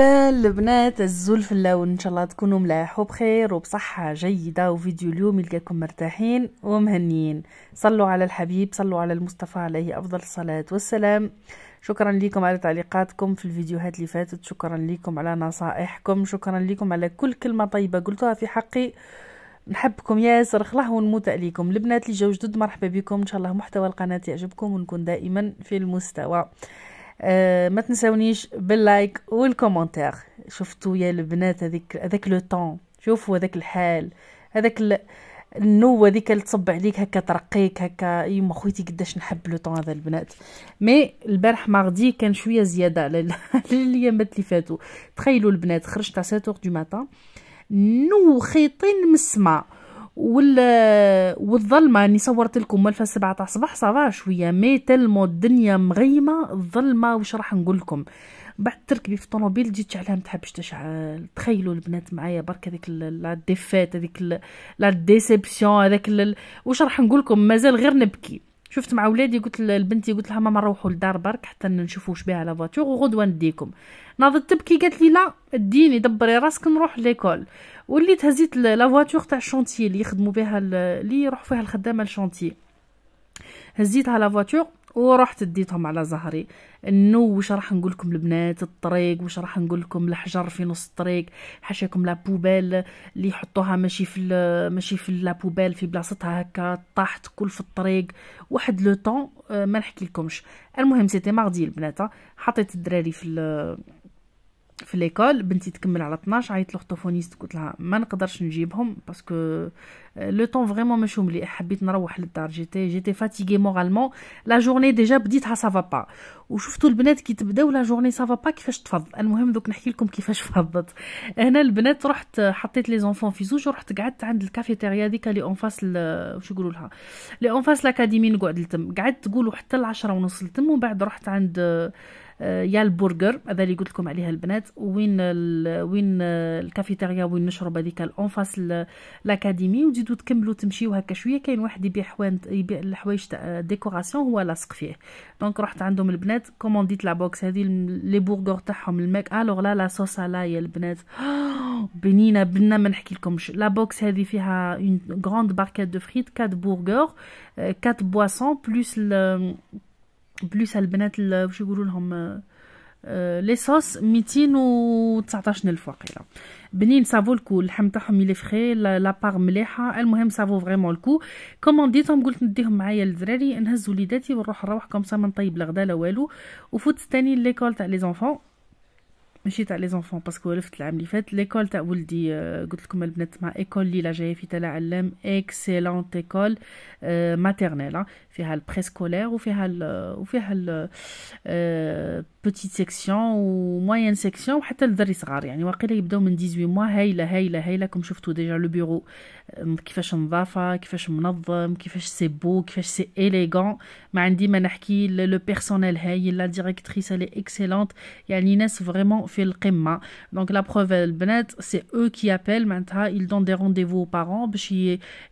اهلا البنات الزلف اللون ان شاء الله تكونوا ملاح وبخير وبصحه جيده وفيديو اليوم يلقاكم مرتاحين ومهنيين صلوا على الحبيب صلوا على المصطفى عليه افضل الصلاه والسلام شكرا لكم على تعليقاتكم في الفيديوهات اللي فاتت شكرا لكم على نصائحكم شكرا لكم على كل كلمه طيبه قلتوها في حقي نحبكم ياسر خلاه ونموت عليكم البنات اللي جاو جدد مرحبا بكم ان شاء الله محتوى القناه يعجبكم ونكون دائما في المستوى آه، ما تنسونيش باللايك والكومنتير شفتوا يا البنات هذيك هذاك لو طون شوفوا هذاك الحال هذاك ال... النوة ذيك اللي تصب عليك هكا ترقيك هكا يما خويتي قداش نحب لو طون هذا البنات مي البارح ماردي كان شويه زياده على الايامات اللي فاتوا تخيلوا البنات خرجت على 7 دو ماتان خيطين من السما وال والظلمه اني صورت لكم ملفه السبعة تاع الصباح صافا شويه مي تلمو الدنيا مغيمه الظلمه واش راح نقول لكم بعد تركبي في الطوموبيل تجي تشعلها ما تحبش تشعل تخيلوا البنات معايا برك هذيك لا ديفات هذيك لا ديسيبسيون هذاك واش راح نقول لكم مازال غير نبكي شفت مع ولادي قلت لبنتي قلت لها ماما نروحوا للدار برك حتى نشوفوا واش بها لا فواتور وغدوه نديكم ناضت تبكي قالت لي لا ديني دبري راسك نروح ليكول وليت هزيت لا فواتور تاع الشونتي اللي يخدموا بها اللي يروحوا فيها الخدامه الشونتي هزيتها لا فواتور ورحت ديتهم على ظهري انه واش راح نقول لكم البنات الطريق واش راح نقول لكم الحجر في نص الطريق حاشاكم لا بوبيل اللي يحطوها ماشي في ماشي في لا بوبيل في بلاصتها هكا طاحت كل في الطريق واحد لو طون آه، ما نحكي لكمش المهم سيتي ماردي البنات آه. حطيت الدراري في في ليكول بنتي تكمل على 12 عيطت لوغتوفونيست قلت لها ما نقدرش نجيبهم باسكو لو طون فريمون ماشي مليح حبيت نروح للدار جيتي جيتي فاتيغي مورالمون لا جورني ديجا بديتها سافا با وشفتوا البنات كي تبداو لا جورني سافا با كيفاش تفض المهم دوك نحكي لكم كيفاش فضت هنا البنات رحت حطيت لي زونفون في زوج ورحت قعدت عند الكافيتيريا ديك لي اون فاس واش يقولوا لها لي اون فاس لاكاديمي نقعد لتم قعدت تقولوا حتى ل 10 ونص لتم ومن بعد رحت عند آه، يا البرجر هذا اللي قلت لكم عليها البنات وين وين الكافيتيريا وين نشرب هذيك الانفاس الاكاديمي وتزيدوا تكملوا تمشيو هكا شويه كاين واحد يبيع حوانت يبيع الحوايج تاع ديكوراسيون هو لاصق فيه دونك رحت عندهم البنات كومونديت لا بوكس هذه لي برجر تاعهم الماك الوغ لا لا صوص لا يا البنات بنينه بنا ما نحكي لكمش لا بوكس هذه فيها اون غروند باركيت دو فريت 4 برجر 4 بواسون بلس بلوس البنات واش يقولوا لهم ليصوص آه، آه، ميتين و الف واقيلا بنين سافو الكو اللحم تاعهم لي فخي بار مليحه المهم سافو فريمون الكو كومونديتهم قلت نديهم معايا للدراري نهز وليداتي ونروح نروح كومسا ما نطيب الغدا لا والو وفوت تاني ليكول تاع لي زونفون ماشي تاع لي زونفون باسكو ولفت العام اللي فات ليكول تاع ولدي آه، قلت لكم البنات مع ايكول لا جايه في تلا علام اكسيلون ايكول ماتيرنيل فيها البريسكولير وفيها الـ وفيها ال بوتيت سيكسيون وموين سيكسيون وحتى لدري صغار يعني واقيلا يبداو من 18 موا هايله هايله هايله كم شفتوا ديجا لو بيرو آه، كيفاش نظافه كيفاش منظم كيفاش سي بو كيفاش سي اليغون ما عندي ما نحكي لو بيرسونيل هايل لا ديريكتريس لي اكسيلونت يعني ناس فريمون في القمه دونك لا بروف البنات سي او كي ابل معناتها يل دون دي رونديفو بارون باش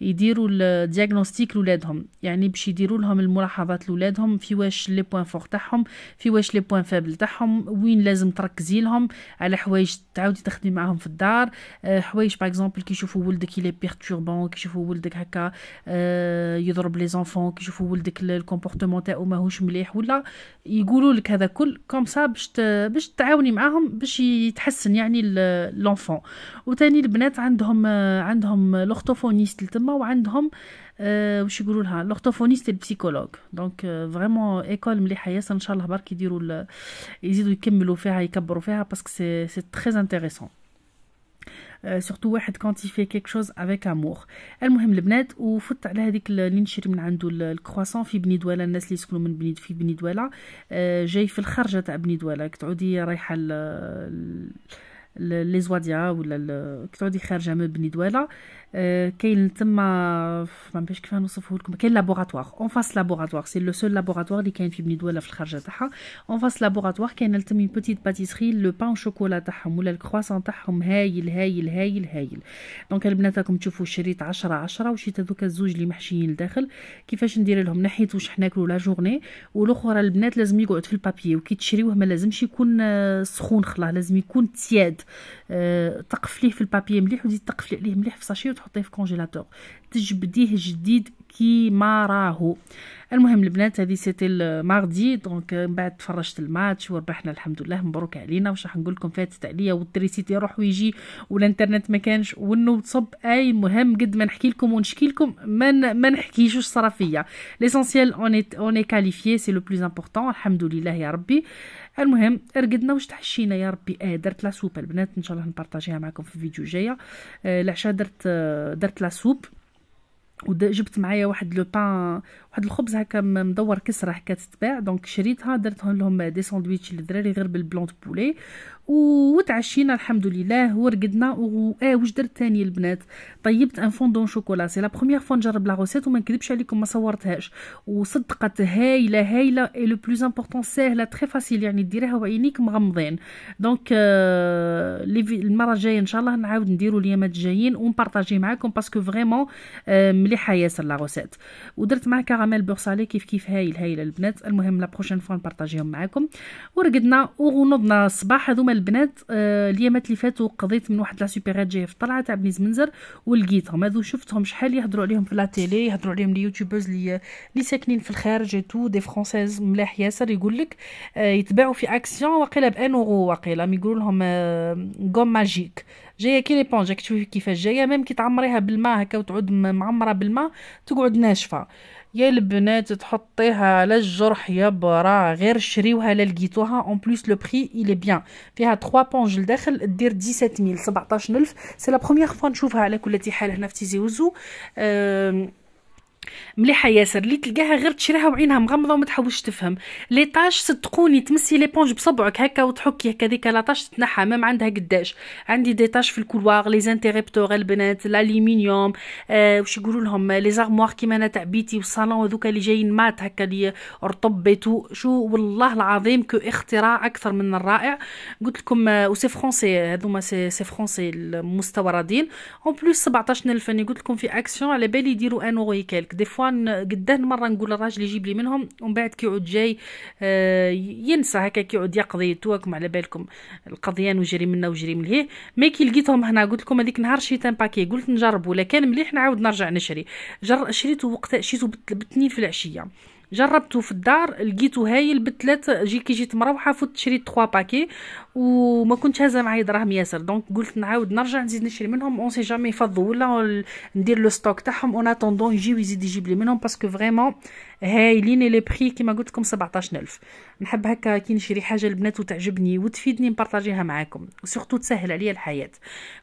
يديروا الدياغنوستيك لولادهم يعني باش يديروا لهم الملاحظات لولادهم في واش لي بوين فور تاعهم في واش لي بوين فابل تاعهم وين لازم تركزي لهم على حوايج تعاودي تخدمي معاهم في الدار حوايج باغ اكزومبل كي يشوفوا ولدك يلي بيرتوربون كي يشوفوا ولدك هكا يضرب لي زونفون كي يشوفوا ولدك الكومبورتمون تاعو ماهوش مليح ولا يقولوا لك هذا كل كوم سا باش باش تعاوني معاهم باش يتحسن يعني لونفون وثاني البنات عندهم عندهم لوختوفونيست لتما وعندهم أه واش يقولوا لها لوختوفونيست البسيكولوج دونك فريمون ايكول مليحه ياسر ان شاء الله برك يديروا يزيدوا يكملوا فيها يكبروا فيها باسكو سي سي تري انتريسون سورتو euh, واحد كونت يفي كيك شوز افيك امور المهم البنات وفت على هذيك اللي نشري من عنده الكرواسون في بني دوالة الناس اللي يسكنوا من بني في بني دوالة آه، جاي في الخرجه تاع بني دوالة كتعودي رايحه لي زواديا ولا كتعودي خارجه من بني دوالة Euh, كاين تما ما نعرفش كيفاه نوصفه لكم كاين لابوغاتوار اون فاس لابوغاتوار سي لو سول لابوغاتوار اللي كاين في بني دوله في الخرجه تاعها اون فاس لابوغاتوار كاين لتم اون بوتيت باتيسري لو بان شوكولا تاعهم ولا الكرواسون تاعهم هايل هايل هايل هايل دونك البنات راكم تشوفوا شريط 10 10 وشيت هذوك الزوج اللي محشيين لداخل كيفاش ندير لهم نحيت واش حناكلو لا جورني والاخرى البنات لازم يقعد في البابي وكي تشريوه ما لازمش يكون آه، سخون خلاه لازم يكون تياد آه، تقفليه في البابي مليح وتزيد تقفلي عليه مليح في ساشي تحطيه في كونجيلاتور تجبديه جديد كيما راهو المهم البنات هذه سيتي الماردي دونك من بعد تفرجت الماتش وربحنا الحمد لله مبروك علينا واش راح نقول لكم فاتت عليا والتريسيتي يروح ويجي والانترنت ما كانش والنو تصب اي مهم قد ما نحكي لكم ونشكي لكم ما ما نحكيش واش صرا فيا ليسونسيال اوني اوني كاليفيي سي لو بلوز امبورطون الحمد لله يا ربي آه المهم رقدنا واش تحشينا يا ربي اه درت لا سوب البنات ان شاء الله نبارطاجيها معكم في فيديو جايه آه، العشاء درت آه، درت لا سوب وجبت معايا واحد لو بان واحد الخبز هكا مدور كسره هكا تتباع دونك شريتها درت لهم دي ساندويتش للدراري غير بالبلونت بولي وتعشينا الحمد لله ورقدنا و اه واش درت تاني البنات طيبت ان فوندون شوكولا سي لا بروميير فوا نجرب لا روسيت وما نكذبش عليكم ما صورتهاش وصدقت هايله هايله اي لو بلوز امبورطون ساهله تري فاسيل يعني ديريها وعينيك مغمضين دونك آه المره الجايه ان شاء الله نعاود نديروا اليامات الجايين ونبارطاجي معاكم باسكو فريمون آه مليحه ياسر لا غوسيت ودرت مع كراميل بور سالي كيف كيف هايل هايل البنات المهم لا بروشين فوا نبارطاجيهم معاكم ورقدنا وغنضنا الصباح هذوما البنات آه اليامات اللي فاتوا قضيت من واحد لا سوبيرات جايه في طلعه تاع بنيز منزر ولقيتهم هذو شفتهم شحال يهضروا عليهم في لا تيلي يهضروا عليهم اليوتيوبرز اللي اللي ساكنين في الخارج تو دي فرونسيز ملاح ياسر يقول لك آه، يتباعوا في اكسيون وقيله بان اورو واقيلا يقولوا لهم غوم آه، ماجيك جايه كي ليبونج راك تشوفي كيفاش جايه ميم كي تعمريها بالماء هكا وتعود معمره بالماء تقعد ناشفه يا البنات تحطيها على الجرح برا غير شريوها لا لقيتوها اون بليس لو بري اي بيان فيها 3 بونج لداخل دير 17000 17000 سي لا بروميير فوا نشوفها على كل حال هنا في تيزي وزو أه مليحه ياسر اللي تلقاها غير تشريها وعينها مغمضه وما تحاولش تفهم لي طاش صدقوني تمسي لي بونج بصبعك هكا وتحكي هكا ديك لا طاش تتنحى ما عندها قداش عندي دي طاش في الكولوار لي زانتيريبتور البنات الالومنيوم آه واش يقولوا لهم لي زارموار كيما انا تاع بيتي والصالون هذوك اللي جايين مات هكا اللي رطب شو والله العظيم كو اختراع اكثر من الرائع قلت لكم آه، سي فرونسي هذوما سي سي فرونسي المستوردين اون بلوس 17000 قلت لكم في اكسيون على بالي يديروا ان اورو دي فوا قداه مره نقول للراجل يجيب لي منهم ومن بعد كيعود جاي آه، ينسى هكا كيعود يقضي تواكم على بالكم القضيان وجري منا وجري من لهيه مي كي لقيتهم هنا قلت لكم هذيك نهار شريت ان باكي قلت نجربو ولا كان مليح نعاود نرجع نشري جر شريته وقت شريته بتنين في العشيه جربته في الدار لقيته هايل بثلاث جي كي جيت مروحه فوت شريت 3 باكي وما كنت هازه معايا دراهم ياسر دونك قلت نعاود نرجع نزيد نشري منهم اون سي جامي يفضوا ولا ندير لو ستوك تاعهم اون اتوندون يجي ويزيد يجيب لي منهم باسكو فريمون هايلين لي بري كيما قلت لكم 17000 نحب هكا كي نشري حاجه البنات وتعجبني وتفيدني نبارطاجيها معاكم وسورتو تسهل عليا الحياه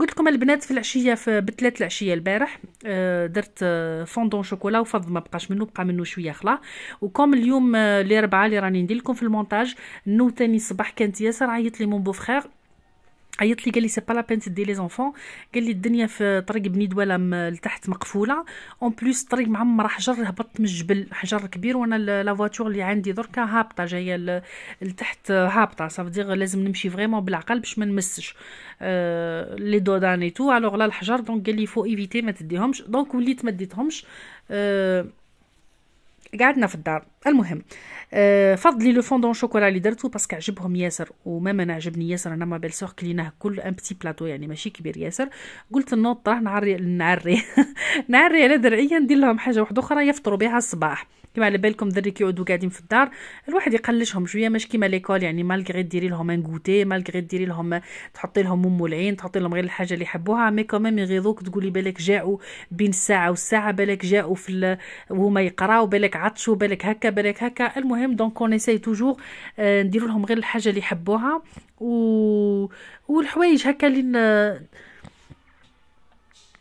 قلت لكم البنات في العشيه في بثلاث العشيه البارح آه، درت آه، فوندون شوكولا وفض ما بقاش منه بقى منه شويه خلا وكم اليوم الاربعاء آه، اللي راني ندير لكم في المونتاج نو الصباح كانت ياسر عيط لي مون بو فخير عيط لي قال لي سي با لا بين تدي لي زونفون قال لي الدنيا في طريق بني دوله لتحت مقفوله اون بليس الطريق معمر حجر هبطت من الجبل حجر كبير وانا لا فواتور اللي عندي دركا هابطه جايه لتحت هابطه صافي دير لازم نمشي فريمون بالعقل باش ما نمسش أه لي دوداني تو الوغ لا الحجر دونك قال لي فو ايفيتي ما تديهمش دونك وليت ما ديتهمش آه، قعدنا في الدار المهم آه، فضلي لو فوندون شوكولا اللي درتو باسكو عجبهم ياسر وماما انا عجبني ياسر انا ما بالسور كليناه كل ان بتي بلاطو يعني ماشي كبير ياسر قلت النوط راه نعري نعري نعري على درعيا ندير لهم حاجه واحده اخرى يفطروا بها الصباح كيما على بالكم دري كيقعدوا قاعدين في الدار الواحد يقلشهم شويه ماشي كيما ليكول يعني مالغري ديري لهم ان غوتي مالغري ديري لهم تحطي لهم ام العين تحطي لهم غير الحاجه اللي يحبوها مي كوميم يغيظوك تقولي بالك جاءوا بين الساعه والساعه بالك جاءوا في وهما يقراو بالك عطشوا بالك هكا بالك هكا المهم دونك اون اساي توجور نديرو لهم غير الحاجه اللي يحبوها و والحوايج هكا اللي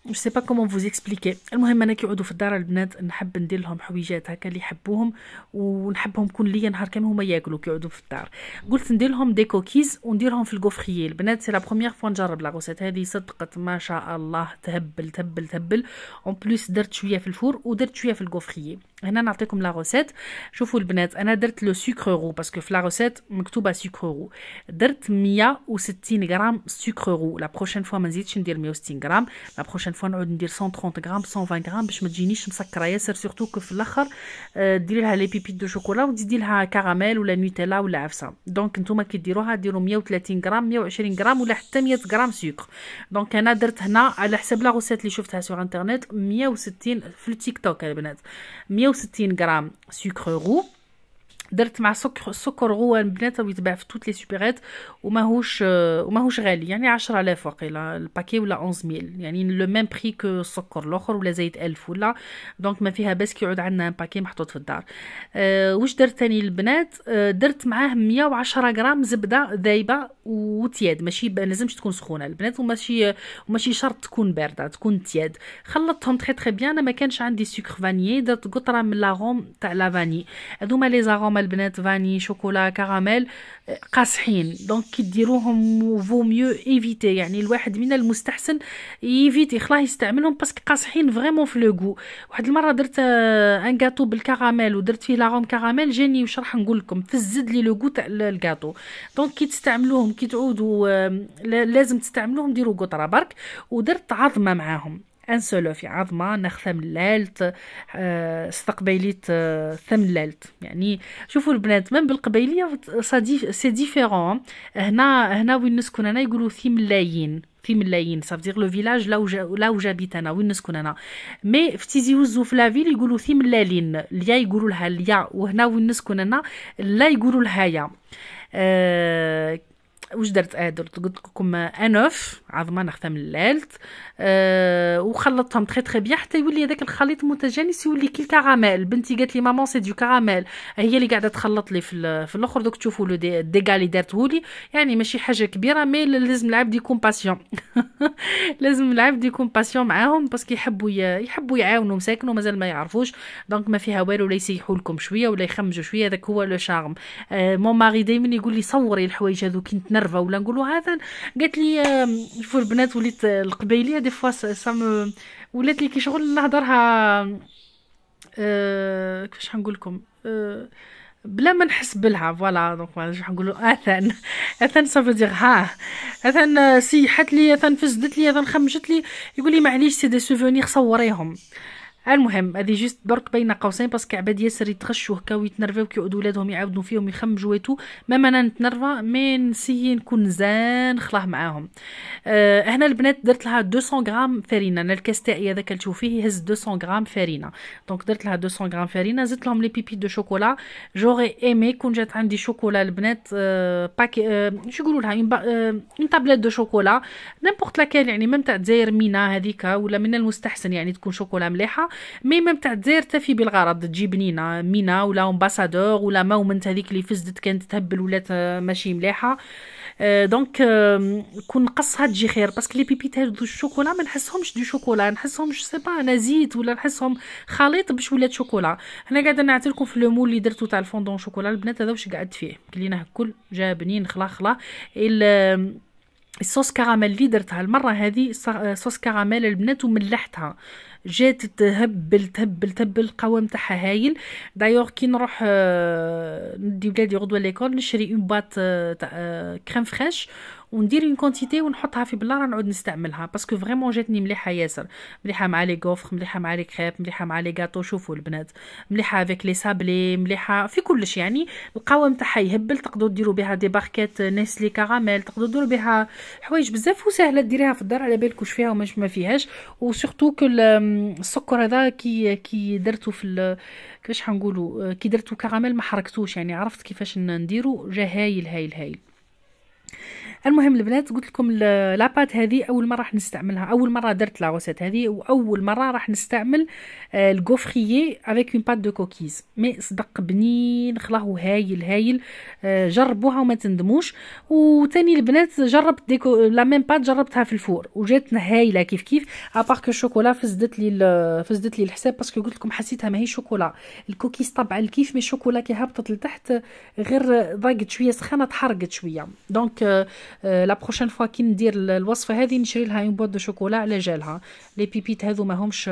مش سي با كومون فوز اكسبليكي المهم انا كيقعدوا في الدار البنات نحب ندير لهم حويجات هكا اللي يحبوهم ونحبهم كل ليا نهار كامل هما ياكلوا كيقعدوا في الدار قلت ندير لهم دي كوكيز ونديرهم في الكوفخيي البنات سي لا بروميير فوا نجرب لا غوسيت هذه صدقت ما شاء الله تهبل تهبل تهبل اون بليس درت شويه في الفور ودرت شويه في الكوفخيي هنا نعطيكم لا غوسيت شوفوا البنات انا درت لو رو باسكو في لا غوسيت مكتوبه رو درت 160 غرام رو لا بروشين فوا ما نزيدش ندير 160 غرام لا بروشين فوا نعود ندير 130 غرام 120 غرام باش ما تجينيش مسكره ياسر سورتو كو في الاخر آه، ديري لها لي بيبيت دو شوكولا وتزيدي لها كراميل ولا نوتيلا ولا عفسه دونك نتوما كي ديروها ديروا 130 غرام 120 غرام ولا حتى 100 غرام سكر دونك انا درت هنا على حسب لا غوسيت اللي شفتها سوغ انترنيت 160 في التيك توك البنات 160 غرام سكر رو درت مع سكر سكر البنات بنات ويتباع في توت لي سوبرات وماهوش وماهوش غالي يعني 10000 وقيله الباكي ولا 11000 يعني لو ميم بري كو السكر الاخر ولا زايد 1000 ولا دونك ما فيها باس كيعود عندنا باكي محطوط في الدار أه واش درت تاني البنات أه درت معاه 110 غرام زبده ذايبه وتياد ماشي لازمش تكون سخونه البنات وماشي وماشي شرط تكون بارده تكون تياد خلطتهم تري تري بيان انا ما كانش عندي سكر فاني درت قطره من لاغوم تاع لافاني هذوما لي زاغوم البنات فاني شوكولا كراميل قاصحين دونك كي ديروهم فو ميو ايفيتي يعني الواحد من المستحسن ايفيتي خلاه يستعملهم باسكو قاصحين فريمون في لوغو واحد المره درت ان غاتو بالكراميل ودرت فيه لاغوم كراميل جاني راح نقول لكم فزد لي لوغو تاع الكاطو دونك كي تستعملوهم كي تعودوا لازم تستعملوهم ديروا قطره برك ودرت عظمه معاهم سولو في عظمه نخ ثملالت آه، استقبيليت آه، لالت يعني شوفوا البنات من بالقبيليه سي ديفيرون هنا هنا وين نسكن انا يقولوا ثملايين ثملايين صافدير لو فيلاج لا لا جابيت انا وين نسكن انا مي في تيزي وزو في لافيل يقولوا ملالين ليا يقولوا لها ليا وهنا وين نسكن انا لا يقولوا يا أه واش درت اه درت قلت لكم انوف عظمه ناخذها من اللالت أه وخلطتهم تري تري بيان حتى يولي هذاك الخليط متجانس يولي كي الكراميل بنتي قالت لي مامون سي دو كراميل هي اللي قاعده تخلط لي في, في الاخر دوك تشوفوا لو ديغا اللي دارته لي يعني ماشي حاجه كبيره مي لازم العبد يكون باسيون لازم العبد يكون باسيون معاهم باسكو يحبوا يحبوا يعاونوا مساكن ومازال ما يعرفوش دونك ما فيها والو لا يسيحوا لكم شويه ولا يخمجوا شويه هذاك هو لو شارم أه مون ماري دائما يقول لي صوري الحوايج هذوك كنت نرفا ولا نقولوا هذا قالت لي شوفوا البنات وليت القبيليه دي فوا سام ولات لي كي شغل نهضرها آه، كيفاش نقول لكم آه، بلا ما نحس بلها فوالا دونك ما راح نقولوا اثن اثن صافي دير ها اثن آه، سيحت لي اثن فزدت لي اثن خمجت لي يقول لي معليش سي دي سوفونير صوريهم المهم هذه جست برك بين قوسين باسكو عباد ياسر يتغشوا هكا ويتنرفاو كيعودوا ولادهم يعاودوا فيهم يخمجوا ويتو ما انا نتنرفا مي نسي نكون زان خلاه معاهم أه هنا البنات درت لها 200 غرام فرينه انا الكاس تاعي هذاك اللي تشوفيه يهز 200 غرام فرينه دونك درت لها 200 غرام فرينه زدت لهم لي بيبي دو شوكولا جوري ايمي كون جات عندي شوكولا البنات أه باكي أه شو يقولوا لها اون با... طابلات دو شوكولا نيمبورت لاكيل يعني ميم تاع دزاير مينا هذيك ولا من المستحسن يعني تكون شوكولا مليحه مي ميم تاع الجزائر تفي بالغرض تجي بنينه مينا ولا امباسادور ولا مومنت هذيك اللي فزدت كانت تهبل ولات آه، ماشي مليحه دونك آه، كون نقصها تجي خير باسكو لي بيبيت هادو الشوكولا ما نحسهمش دو شوكولا نحسهمش سي با انا زيت ولا نحسهم خليط باش ولات شوكولا هنا قاعده لكم في لو مول اللي درتو تاع الفوندون شوكولا البنات هذا واش قعدت فيه كليناه الكل جا بنين خلا خلا الصوص كراميل اللي درتها المره هذه صوص كراميل البنات وملحتها جات تهبل تهبل تهبل القوام تاعها هايل دايوغ كي نروح آه، ندي ولادي غدوه ليكول نشري اون باط آه، تاع آه، كريم فريش وندير اون كونتيتي ونحطها في راه نعود نستعملها باسكو فريمون جاتني مليحه ياسر مليحه مع لي غوفخ مليحه مع لي كريب مليحه مع لي غاتو شوفوا البنات مليحه افيك لي سابلي مليحه في كلش يعني القوام تاعها يهبل تقدروا ديروا بها دي باركيت نيسلي كراميل تقدروا ديروا بها حوايج بزاف وسهله ديريها في الدار على بالك واش فيها وماش ما فيهاش وسورتو كل السكر هذا كي كي درتو في كيفاش حنقولوا كي درتو كراميل ما حركتوش يعني عرفت كيفاش نديرو جا هايل هايل هايل المهم البنات قلت لكم لاباط هذه اول مره راح نستعملها اول مره درت لا روسيت هذه واول مره راح نستعمل الكوفريي افيك اون بات دو كوكيز مي صدق بنين خلاهو هايل هايل آه، جربوها وما تندموش وثاني البنات جربت ديكو لا ميم بات جربتها في الفور وجاتنا هايله كيف كيف ابار كو الشوكولا فزدت لي فزدت لي الحساب باسكو قلت لكم حسيتها ماهي شوكولا الكوكيز طبعا كيف مي الشوكولا كي هبطت لتحت غير ضاقت شويه سخانه تحرقت شويه دونك آه، لا بروشين فوا كي ندير الوصفه هذه نشري لها اون بوط دو شوكولا على جالها لي بيبيت هذو ماهمش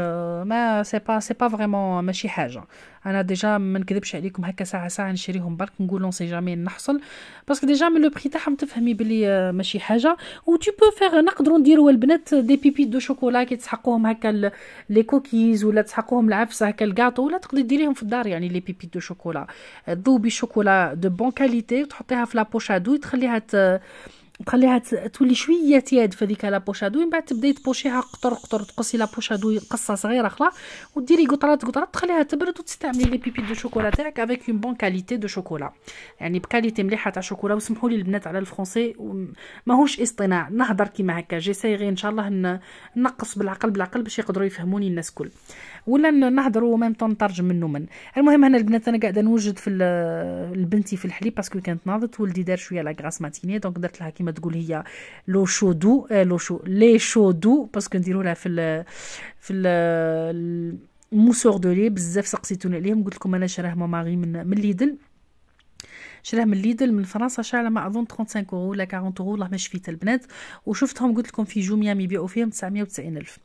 ما سي با سي با فريمون ماشي حاجه انا ديجا ما نكذبش عليكم هكا ساعه ساعه نشريهم برك نقول لون سي جامي نحصل باسكو ديجا من لو بري تاعهم تفهمي بلي آه، ماشي حاجه و تو بو فير نقدروا نديروا البنات دي بيبيت دو شوكولا كي تسحقوهم هكا لي كوكيز ولا تسحقوهم العفسه هكا الكاطو ولا تقدري ديريهم في الدار يعني لي بيبيت دو شوكولا ذوبي شوكولا دو بون كاليتي وتحطيها في لابوش تخليها تخليها تولي شويه تياد في هذيك لابوشادو من بعد تبداي تبوشيها قطر قطر تقصي لابوشادو قصه صغيره خلا وديري قطرات قطرات تخليها تبرد وتستعملي لي بيبي دو شوكولا تاعك افيك اون بون كاليتي دو شوكولا يعني بكاليتي مليحه تاع شوكولا وسمحوا لي البنات على الفرونسي ماهوش اصطناع نهضر كيما هكا جيساي غير ان شاء الله نقص بالعقل بالعقل باش يقدروا يفهموني الناس كل ولا نهضروا ميم طون نترجم منو من المهم هنا البنات انا قاعده نوجد في البنتي في الحليب باسكو كانت ناضت ولدي دار شويه لا غراس ماتيني دونك درت لها كيما تقول هي لو شودو آه، لو شو لي شودو باسكو نديرو لها في ال في ال موسور دو لي بزاف سقسيتوني عليهم قلت لكم انا شراه ماماغي من من ليدل شراه من ليدل من فرنسا شراه على ما اظن 35 اورو ولا 40 اورو والله ما شفيت البنات وشفتهم قلت لكم في جوميا يبيعوا فيهم 990 الف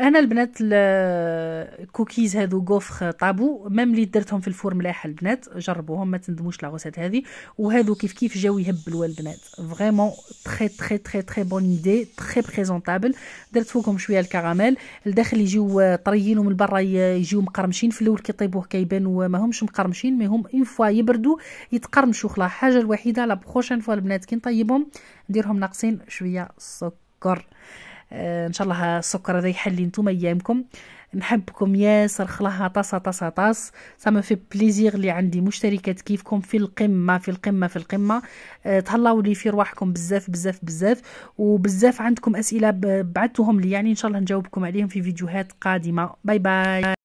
انا البنات الكوكيز هذو كوفخ طابو مام اللي درتهم في الفور ملاح البنات جربوهم ما تندموش لا غوسيت هذه وهذو كيف كيف جاو يهبلوا البنات فريمون تري تري تري تري بون ايدي تري بريزونطابل درت فوقهم شويه الكراميل الداخل يجيو طريين ومن برا يجيو مقرمشين في الاول كيطيبوه وما ماهمش مقرمشين مي هم اون فوا يبردوا يتقرمشوا خلاص حاجه الوحيده لا بروشين فوا البنات كي نطيبهم نديرهم ناقصين شويه السكر آه، ان شاء الله السكر هذا يحلي نتوما ايامكم نحبكم ياسر خلاها طاسة طاسة طاس سما في بليزير اللي عندي مشتركات كيفكم في القمة في القمة في القمة أه تهلاو لي في رواحكم بزاف بزاف بزاف وبزاف عندكم أسئلة بعتوهم لي يعني إن شاء الله نجاوبكم عليهم في فيديوهات قادمة باي باي